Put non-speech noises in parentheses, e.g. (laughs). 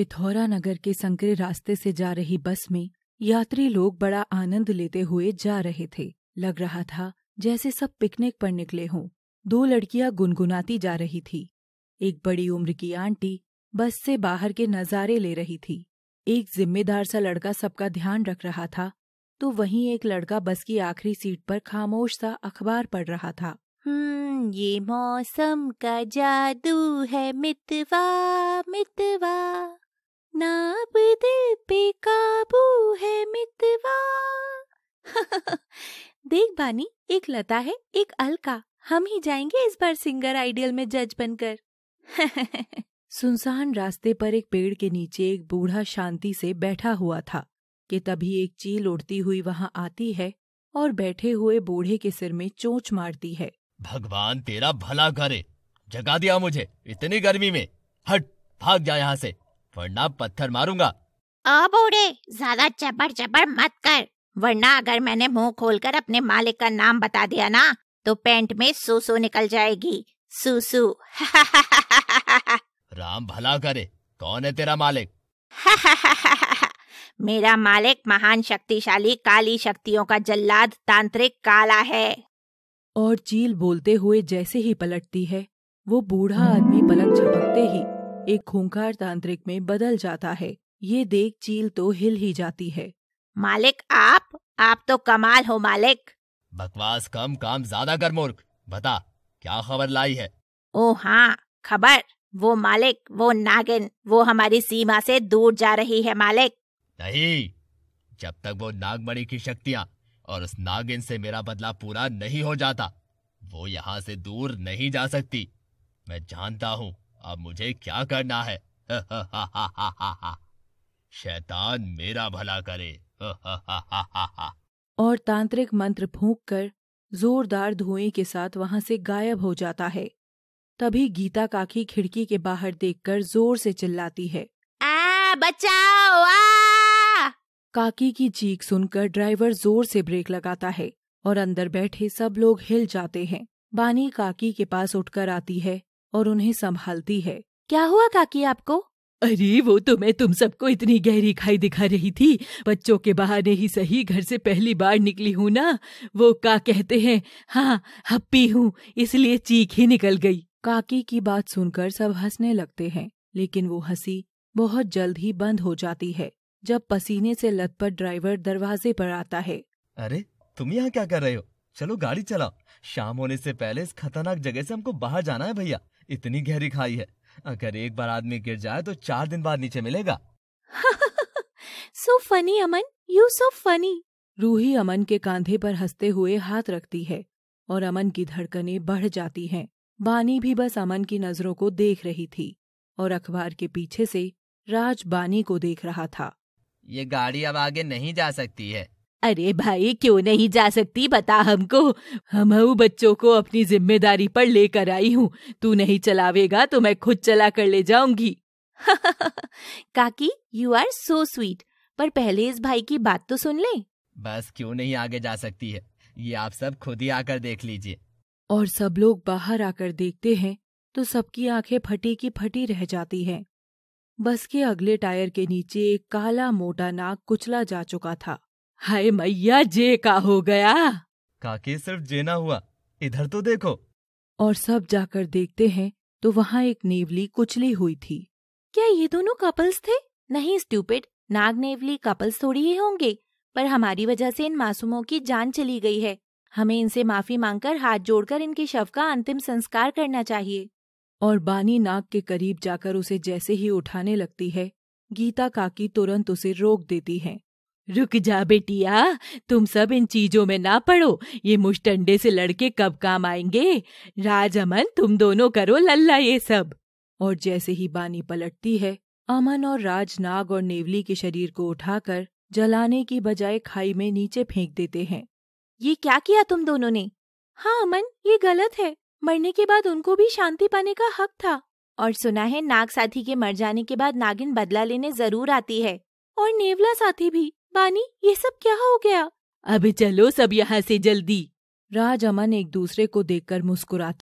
पिथौरा नगर के संकरे रास्ते से जा रही बस में यात्री लोग बड़ा आनंद लेते हुए जा रहे थे लग रहा था जैसे सब पिकनिक पर निकले हों दो लड़कियां गुनगुनाती जा रही थी एक बड़ी उम्र की आंटी बस से बाहर के नज़ारे ले रही थी एक जिम्मेदार सा लड़का सबका ध्यान रख रहा था तो वहीं एक लड़का बस की आखिरी सीट पर खामोश सा अखबार पढ़ रहा था हम्म ये मौसम का जादू है मितवा मितवा कितना दिल पे काबू है मितवा (laughs) देख बानी एक लता है एक अलका हम ही जाएंगे इस बार सिंगर आइडियल में जज बनकर (laughs) सुनसान रास्ते पर एक पेड़ के नीचे एक बूढ़ा शांति से बैठा हुआ था कि तभी एक चील उड़ती हुई वहां आती है और बैठे हुए बूढ़े के सिर में चोंच मारती है भगवान तेरा भला करे जगा दिया मुझे इतनी गर्मी में हट भाग जा यहाँ से वरना पत्थर मारूंगा अब बूढ़े ज्यादा चपड़ चपड़ मत कर वरना अगर मैंने मुंह खोलकर अपने मालिक का नाम बता दिया ना तो पेंट में सूसू निकल जाएगी सूसू (laughs) राम भला करे कौन है तेरा मालिक (laughs) मेरा मालिक महान शक्तिशाली काली शक्तियों का जल्लाद तांत्रिक काला है और चील बोलते हुए जैसे ही पलटती है वो बूढ़ा आदमी पलक झपकते ही एक खूंखार तांत्रिक में बदल जाता है ये देख चील तो हिल ही जाती है मालिक आप आप तो कमाल हो मालिक बकवास कम काम ज्यादा कर मूर्ख बता क्या खबर लाई है ओ हाँ खबर वो मालिक वो नागिन वो हमारी सीमा से दूर जा रही है मालिक नहीं जब तक वो नागमणि की शक्तियाँ और उस नागिन से मेरा बदला पूरा नहीं हो जाता वो यहाँ से दूर नहीं जा सकती मैं जानता हूँ अब मुझे क्या करना है (laughs) शैतान मेरा भला करे (laughs) और तांत्रिक मंत्र फूंक कर जोरदार धुएं के साथ वहां से गायब हो जाता है तभी गीता काकी खिड़की के बाहर देखकर जोर से चिल्लाती है आ बचाओ आ काकी की चीख सुनकर ड्राइवर जोर से ब्रेक लगाता है और अंदर बैठे सब लोग हिल जाते हैं बानी काकी के पास उठकर आती है और उन्हें संभालती है क्या हुआ काकी आपको अरे वो तो मैं तुम सबको इतनी गहरी खाई दिखा रही थी बच्चों के बहाने ही सही घर से पहली बार निकली हूँ ना वो का कहते हैं हाँ हप्पी हूँ इसलिए चीख ही निकल गई काकी की बात सुनकर सब हंसने लगते हैं लेकिन वो हंसी बहुत जल्द ही बंद हो जाती है जब पसीने से लथपथ ड्राइवर दरवाजे पर आता है अरे तुम यहाँ क्या कर रहे हो चलो गाड़ी चलाओ शाम होने से पहले इस खतरनाक जगह से हमको बाहर जाना है भैया इतनी गहरी खाई है अगर एक बार आदमी गिर जाए तो चार दिन बाद नीचे मिलेगा so funny Aman you so funny Ruhi Aman के कांधे पर हंसते हुए हाथ रखती है और अमन की धड़कनें बढ़ जाती हैं बानी भी बस अमन की नजरों को देख रही थी और अखबार के पीछे से राज बानी को देख रहा था ये गाड़ी अब आगे नहीं जा सकती है अरे भाई क्यों नहीं जा सकती बता हमको हम बच्चों को अपनी जिम्मेदारी पर लेकर आई हूँ तू नहीं चलावेगा तो मैं खुद चला कर ले जाऊंगी (laughs) काकी यू आर सो स्वीट पर पहले इस भाई की बात तो सुन ले बस क्यों नहीं आगे जा सकती है ये आप सब खुद ही आकर देख लीजिए और सब लोग बाहर आकर देखते हैं तो सबकी आंखें फटी की फटी रह जाती हैं। बस के अगले टायर के नीचे एक काला मोटा नाक कुचला जा चुका था हाय मैया जे का हो गया काके सिर्फ जेना हुआ इधर तो देखो और सब जाकर देखते हैं तो वहाँ एक नेवली कुचली हुई थी क्या ये दोनों कपल्स थे नहीं स्टूपिड नाग नेवली कपल्स थोड़ी ही होंगे पर हमारी वजह से इन मासूमों की जान चली गई है हमें इनसे माफी मांगकर हाथ जोड़कर इनके शव का अंतिम संस्कार करना चाहिए और बानी नाग के करीब जाकर उसे जैसे ही उठाने लगती है गीता काकी तुरंत उसे रोक देती है रुक जा बेटिया तुम सब इन चीजों में ना पड़ो ये मुस्टंडे से लड़के कब काम आएंगे राज अमन तुम दोनों करो लल्ला ये सब और जैसे ही बानी पलटती है अमन और राज नाग और नेवली के शरीर को उठाकर जलाने की बजाय खाई में नीचे फेंक देते हैं ये क्या किया तुम दोनों ने हाँ अमन ये गलत है मरने के बाद उनको भी शांति पाने का हक था और सुना है नाग साथी के मर जाने के बाद नागिन बदला लेने जरूर आती है और नेवला साथी भी बानी ये सब क्या हो गया अभी चलो सब यहाँ से जल्दी राज अमन एक दूसरे को देखकर मुस्कुराते